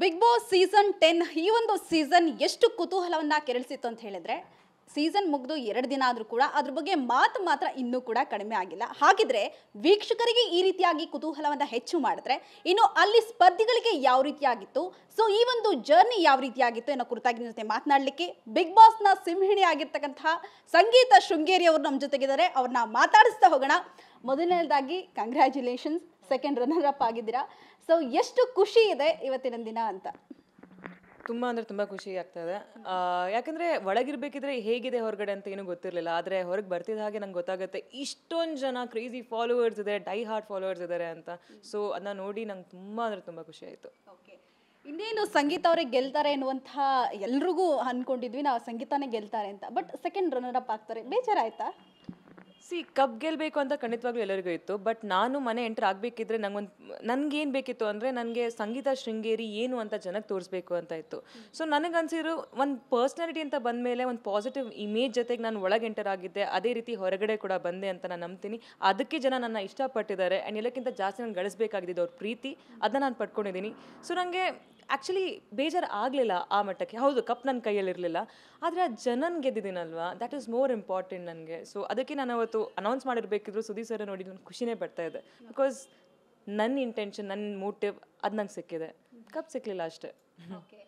big boss season ten ಈ ಒಂದು season ಎಷ್ಟು ಕುತೂಹಲವನ್ನು ಕೆರಳಿಸಿತ್ತು ಅಂತ ಹೇಳಿದ್ರೆ ಸೀಸನ್ ಮುಗಿದು ಎರಡು ದಿನ ಆದರೂ ಕೂಡ ಅದ್ರ ಬಗ್ಗೆ ಮಾತು ಮಾತ್ರ ಇನ್ನೂ ಕೂಡ ಕಡಿಮೆ ಆಗಿಲ್ಲ ಹಾಗಿದ್ರೆ ವೀಕ್ಷಕರಿಗೆ ಈ ರೀತಿಯಾಗಿ ಕುತೂಹಲವನ್ನು ಹೆಚ್ಚು ಮಾಡಿದ್ರೆ ಇನ್ನು ಅಲ್ಲಿ ಸ್ಪರ್ಧಿಗಳಿಗೆ ಯಾವ ರೀತಿಯಾಗಿತ್ತು ಸೊ ಈ ಒಂದು ಜರ್ನಿ ಯಾವ ರೀತಿಯಾಗಿತ್ತು ಅನ್ನೋ ಕುರಿತಾಗಿ ನಿಮ್ಮ ಜೊತೆ ಮಾತನಾಡಲಿಕ್ಕೆ ಬಿಗ್ ಬಾಸ್ನ ಸಿಂಹಿಣಿ ಆಗಿರ್ತಕ್ಕಂತಹ ಸಂಗೀತ ಶೃಂಗೇರಿ ಅವರು ನಮ್ಮ ಜೊತೆಗಿದ್ದಾರೆ ಅವ್ರನ್ನ ಮಾತಾಡಿಸ್ತಾ ಹೋಗೋಣ ಮೊದಲನೇದಾಗಿ ಕಂಗ್ರ್ಯಾಚುಲೇಷನ್ಸ್ ಸೆಕೆಂಡ್ ರನ್ನರ್ ಅಪ್ ಆಗಿದ್ದೀರಾ ಸೊ ಎಷ್ಟು ಖುಷಿ ಇದೆ ಇವತ್ತಿನ ದಿನ ಅಂತ ತುಂಬ ಅಂದ್ರೆ ತುಂಬ ಖುಷಿ ಆಗ್ತದೆ ಯಾಕಂದ್ರೆ ಒಳಗಿರ್ಬೇಕಿದ್ರೆ ಹೇಗಿದೆ ಹೊರಗಡೆ ಅಂತ ಏನೂ ಗೊತ್ತಿರಲಿಲ್ಲ ಆದ್ರೆ ಹೊರಗೆ ಬರ್ತಿದ್ದ ಹಾಗೆ ನಂಗೆ ಗೊತ್ತಾಗುತ್ತೆ ಇಷ್ಟೊಂದು ಜನ ಕ್ರೇಜಿ ಫಾಲೋವರ್ಸ್ ಇದೆ ಡೈ ಹಾರ್ಟ್ ಫಾಲೋವರ್ಸ್ ಇದ್ದಾರೆ ಅಂತ ಸೊ ಅದನ್ನ ನೋಡಿ ನಂಗೆ ತುಂಬ ಅಂದ್ರೆ ತುಂಬ ಖುಷಿ ಆಯಿತು ಇನ್ನೇನು ಸಂಗೀತ ಅವರೇ ಗೆಲ್ತಾರೆ ಎನ್ನುವಂತಹ ಎಲ್ರಿಗೂ ಅನ್ಕೊಂಡಿದ್ವಿ ನಾವು ಸಂಗೀತನೇ ಗೆಲ್ತಾರೆ ಅಂತ ಬಟ್ ಸೆಕೆಂಡ್ ರನ್ನರ್ ಅಪ್ ಆಗ್ತಾರೆ ಬೇಜಾರಾಯ್ತಾ ಸಿ ಕಪ್ ಗೆಲ್ಬೇಕು ಅಂತ ಖಂಡಿತವಾಗ್ಲೂ ಎಲ್ಲರಿಗೂ ಇತ್ತು ಬಟ್ ನಾನು ಮನೆ ಎಂಟರ್ ಆಗಬೇಕಿದ್ರೆ ನಂಗೊಂದು ನನಗೇನು ಬೇಕಿತ್ತು ಅಂದರೆ ನನಗೆ ಸಂಗೀತ ಶೃಂಗೇರಿ ಏನು ಅಂತ ಜನಕ್ಕೆ ತೋರಿಸ್ಬೇಕು ಅಂತ ಇತ್ತು ಸೊ ನನಗನ್ಸಿರೋ ಒಂದು ಪರ್ಸ್ನಾಲಿಟಿ ಅಂತ ಬಂದ ಮೇಲೆ ಒಂದು ಪಾಸಿಟಿವ್ ಇಮೇಜ್ ಜೊತೆಗೆ ನಾನು ಒಳಗೆ ಎಂಟರ್ ಆಗಿದ್ದೆ ಅದೇ ರೀತಿ ಹೊರಗಡೆ ಕೂಡ ಬಂದೆ ಅಂತ ನಾನು ನಂಬ್ತೀನಿ ಅದಕ್ಕೆ ಜನ ನನ್ನ ಇಷ್ಟಪಟ್ಟಿದ್ದಾರೆ ಆ್ಯಂಡ್ ಎಲ್ಲಕ್ಕಿಂತ ಜಾಸ್ತಿ ನಾನು ಗಳಿಸ್ಬೇಕಾಗಿದ್ದು ಅವ್ರ ಪ್ರೀತಿ ಅದನ್ನ ನಾನು ಪಡ್ಕೊಂಡಿದ್ದೀನಿ ಸೊ ನನಗೆ ಆ್ಯಕ್ಚುಲಿ ಬೇಜಾರು ಆಗಲಿಲ್ಲ ಆ ಮಟ್ಟಕ್ಕೆ ಹೌದು ಕಪ್ ನನ್ನ ಕೈಯಲ್ಲಿರಲಿಲ್ಲ ಆದರೆ ಆ ಜನನ್ ಗೆದ್ದಿದ್ದೀನಲ್ವಾ ದ್ಯಾಟ್ ಈಸ್ ಮೋರ್ ಇಂಪಾರ್ಟೆಂಟ್ ನನಗೆ ಸೊ ಅದಕ್ಕೆ ನಾನು ಅವತ್ತು ಅನೌನ್ಸ್ ಮಾಡಿರಬೇಕಿದ್ರು ಸುದೀಪ್ ಸರ್ ನೋಡಿ ನನಗೆ ಖುಷಿನೇ ಬರ್ತಾ ಇದೆ ಬಿಕಾಸ್ ನನ್ನ ಇಂಟೆನ್ಷನ್ ನನ್ನ ಮೋಟಿವ್ ಅದು ನಂಗೆ ಸಿಕ್ಕಿದೆ ಕಪ್ ಸಿಕ್ಕಲಿಲ್ಲ ಅಷ್ಟೇ